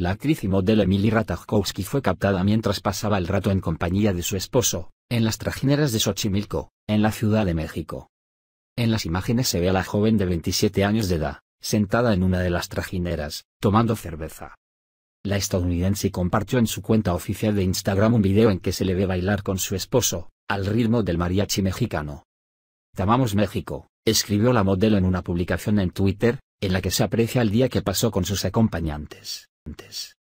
La actriz y modelo Emily Ratajkowski fue captada mientras pasaba el rato en compañía de su esposo, en las trajineras de Xochimilco, en la Ciudad de México. En las imágenes se ve a la joven de 27 años de edad, sentada en una de las trajineras, tomando cerveza. La estadounidense compartió en su cuenta oficial de Instagram un video en que se le ve bailar con su esposo, al ritmo del mariachi mexicano. Tamamos México, escribió la modelo en una publicación en Twitter, en la que se aprecia el día que pasó con sus acompañantes antes